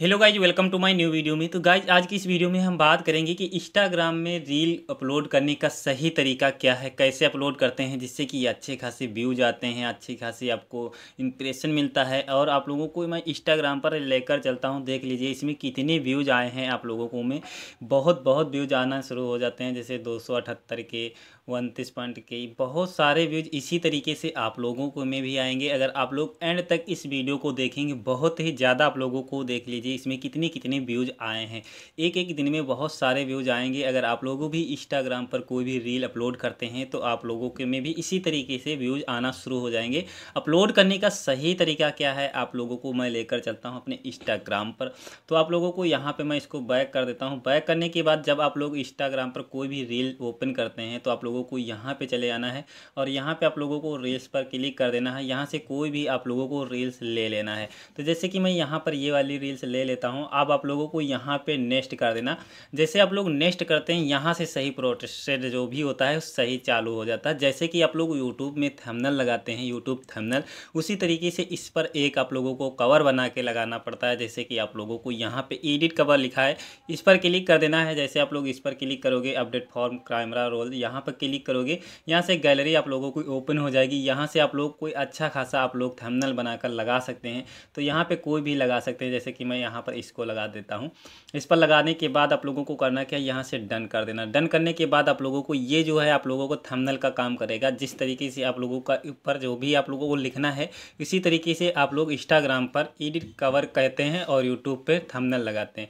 hello guys welcome to my new video में तो guys आज की इस वीडियो में हम बात करेंगे कि इंस्टाग्राम में रील अपलोड करने का सही तरीका क्या है कैसे अपलोड करते हैं जिससे कि अच्छे खासे व्यूज आते हैं अच्छी खासी आपको इंप्रेशन मिलता है और आप लोगों को मैं इंस्टाग्राम पर लेकर चलता हूं देख लीजिए इसमें कितने व्यूज आए हैं आप लोगों को में बहुत बहुत व्यूज आना शुरू हो जाते हैं जैसे दो के उनतीस पॉइंट के बहुत सारे व्यूज इसी तरीके से आप लोगों को में भी आएंगे अगर आप लोग एंड तक इस वीडियो को देखेंगे बहुत ही ज़्यादा आप लोगों को देख लीजिए लीजिए इसमें कितने कितने व्यूज़ आए हैं एक एक दिन में बहुत सारे व्यूज़ आएंगे अगर आप लोगों भी इंस्टाग्राम पर कोई भी रील अपलोड करते हैं तो आप लोगों के में भी इसी तरीके से व्यूज़ आना शुरू हो जाएंगे अपलोड करने का सही तरीका क्या है आप लोगों को मैं लेकर चलता हूँ अपने इंस्टाग्राम पर तो आप लोगों को यहाँ पर मैं इसको बैक कर देता हूँ बैक करने के बाद जब आप लोग इंस्टाग्राम पर कोई भी रील ओपन करते हैं तो आप लोगों को यहाँ पर चले आना है और यहाँ पर आप लोगों को रील्स पर क्लिक कर देना है यहाँ से कोई भी आप लोगों को रील्स ले लेना है तो जैसे कि मैं यहाँ पर ये वाली रील्स ले ले लेता हूँ अब आप लोगों को यहाँ पे नेक्स्ट कर देना जैसे आप लोग नेक्स्ट करते हैं यहाँ से सही प्रोसेस जो भी होता है सही चालू हो जाता है जैसे कि आप लोग यूट्यूब में थमनल लगाते हैं यूट्यूब थमनल उसी तरीके से इस पर एक आप लोगों को कवर बना के लगाना पड़ता है जैसे कि आप लोगों को यहाँ पर एडिट कवर लिखा है इस पर क्लिक कर देना है जैसे आप लोग इस पर क्लिक करोगे अपडेट फॉर्म कैमरा रोल यहाँ पर क्लिक करोगे यहाँ से गैलरी आप लोगों को ओपन हो जाएगी यहाँ से आप लोग कोई अच्छा खासा आप लोग थमनल बनाकर लगा सकते हैं तो यहाँ पे कोई भी लगा सकते हैं जैसे कि मैं यहाँ पर इसको लगा देता हूँ इस पर लगाने के बाद आप लोगों को करना क्या है यहाँ से डन कर देना डन करने के बाद आप लोगों को ये जो है आप लोगों को थमनल का काम करेगा जिस तरीके से आप लोगों का ऊपर जो भी आप लोगों को लिखना है इसी तरीके से आप लोग इंस्टाग्राम पर एडिट कवर कहते हैं और यूट्यूब पर थमनल लगाते हैं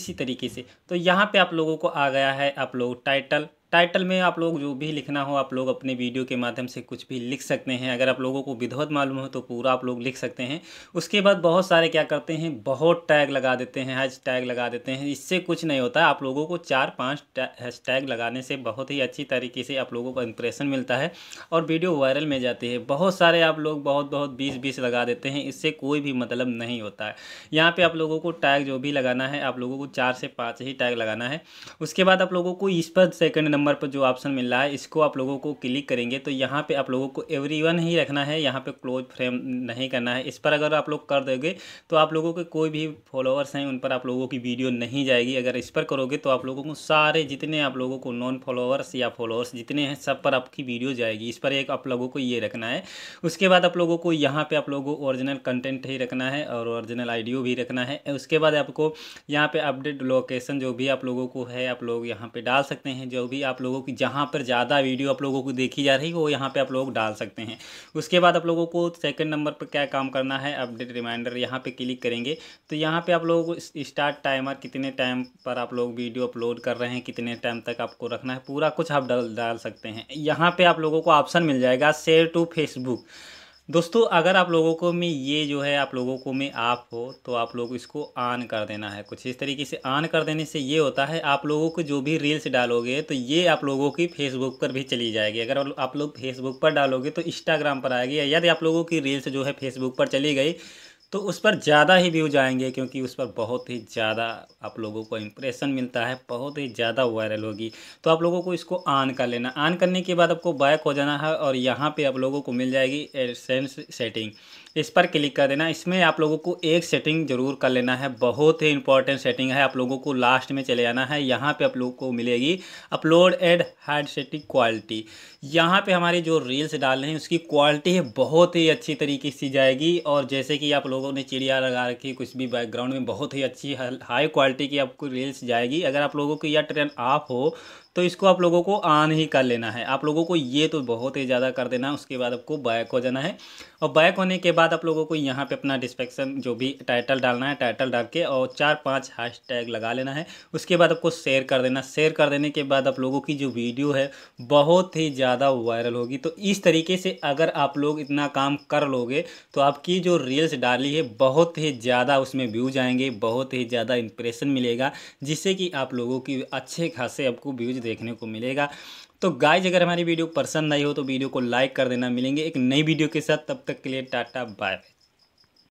इसी तरीके से तो यहाँ पर आप लोगों को आ गया है आप लोग टाइटल टाइटल में आप लोग जो भी लिखना हो आप लोग अपने वीडियो के माध्यम से कुछ भी लिख सकते हैं अगर आप लोगों को विधवत मालूम हो तो पूरा आप लोग लिख सकते हैं उसके बाद बहुत सारे क्या करते हैं बहुत टैग लगा देते हैं हैश टैग लगा देते हैं इससे कुछ नहीं होता आप लोगों को चार पाँच हैश टैग लगाने से बहुत ही अच्छी तरीके से आप लोगों को इंप्रेशन मिलता है और वीडियो वायरल में जाती है बहुत सारे आप लोग बहुत बहुत बीस बीस लगा देते हैं इससे कोई भी मतलब नहीं होता है यहाँ पर आप लोगों को टैग जो भी लगाना है आप लोगों को चार से पाँच ही टैग लगाना है उसके बाद आप लोगों को इस पर सेकेंड नंबर नंबर पर जो ऑप्शन मिल रहा है इसको आप लोगों को क्लिक करेंगे तो यहाँ पे आप लोगों को एवरी वन ही रखना है यहाँ पे क्लोज फ्रेम नहीं करना है इस पर अगर आप लोग कर दोगे तो आप लोगों के कोई भी फॉलोअर्स हैं उन पर आप लोगों की वीडियो नहीं जाएगी अगर इस पर करोगे तो आप लोगों को सारे जितने आप लोगों को नॉन फॉलोअर्स या फॉलोअर्स जितने हैं सब पर आपकी वीडियो जाएगी इस पर एक आप लोगों को ये रखना है उसके बाद आप लोगों को यहाँ पर आप लोगों को ओरिजिनल कंटेंट ही रखना है और ओरिजिनल आइडियो भी रखना है उसके बाद आपको यहाँ पर अपडेट लोकेशन जो भी आप लोगों को है आप लोग यहाँ पर डाल सकते हैं जो भी आप लोगों की जहाँ पर ज़्यादा वीडियो आप लोगों को देखी जा रही है वो यहाँ पे आप लोग डाल सकते हैं उसके बाद आप लोगों को सेकंड नंबर पर क्या काम करना है अपडेट रिमाइंडर यहाँ पे क्लिक करेंगे तो यहाँ पे आप लोगों को स्टार्ट टाइमर कितने टाइम पर आप लोग वीडियो अपलोड कर रहे हैं कितने टाइम तक आपको रखना है पूरा कुछ आप डाल डाल सकते हैं यहाँ पर आप लोगों को ऑप्शन मिल जाएगा शेयर टू फेसबुक दोस्तों अगर आप लोगों को में ये जो है आप लोगों को में आप हो तो आप लोग इसको ऑन कर देना है कुछ इस तरीके से ऑन कर देने से ये होता है आप लोगों को जो भी रील्स डालोगे तो ये आप लोगों की फेसबुक पर भी चली जाएगी अगर आप लोग फेसबुक पर डालोगे तो इंस्टाग्राम पर आएगी यदि आप लोगों की रील्स जो है फेसबुक पर चली गई तो उस पर ज़्यादा ही व्यूज आएंगे क्योंकि उस पर बहुत ही ज़्यादा आप लोगों को इम्प्रेशन मिलता है बहुत ही ज़्यादा वायरल होगी तो आप लोगों को इसको ऑन कर लेना ऑन करने के बाद आपको बैक हो जाना है और यहाँ पे आप लोगों को मिल जाएगी एडसेंस सेटिंग इस पर क्लिक कर देना इसमें आप लोगों को एक सेटिंग ज़रूर कर लेना है बहुत ही इंपॉर्टेंट सेटिंग है आप लोगों को लास्ट में चले जाना है यहाँ पर आप लोगों को मिलेगी upload add hard setting quality यहाँ पर हमारी जो रील्स डाल रहे हैं उसकी क्वालिटी बहुत ही अच्छी तरीके से जाएगी और जैसे कि आप लोग लोगों ने चिड़िया लगा रखी कुछ भी बैकग्राउंड में बहुत ही अच्छी हाई क्वालिटी की आपको रील्स जाएगी अगर आप लोगों की यह ट्रेन ऑफ हो तो इसको आप लोगों को ऑन ही कर लेना है आप लोगों को ये तो बहुत ही ज़्यादा कर देना है उसके बाद आपको बैक हो जाना है और बैक होने के बाद आप लोगों को यहाँ पे अपना डिस्पेक्शन जो भी टाइटल डालना है टाइटल डाल के और चार पाँच हैश टैग लगा लेना है उसके बाद आपको शेयर कर देना शेयर कर देने के बाद आप लोगों की जो वीडियो है बहुत ही ज़्यादा वायरल होगी तो इस तरीके से अगर आप लोग इतना काम कर लोगे तो आपकी जो रील्स डाली है बहुत ही ज़्यादा उसमें व्यूज आएंगे बहुत ही ज़्यादा इंप्रेशन मिलेगा जिससे कि आप लोगों की अच्छे खासे आपको व्यूज देखने को मिलेगा तो गाइज अगर हमारी वीडियो पसंद आई हो तो वीडियो को लाइक कर देना मिलेंगे एक नई वीडियो के साथ तब तक के लिए टाटा बाय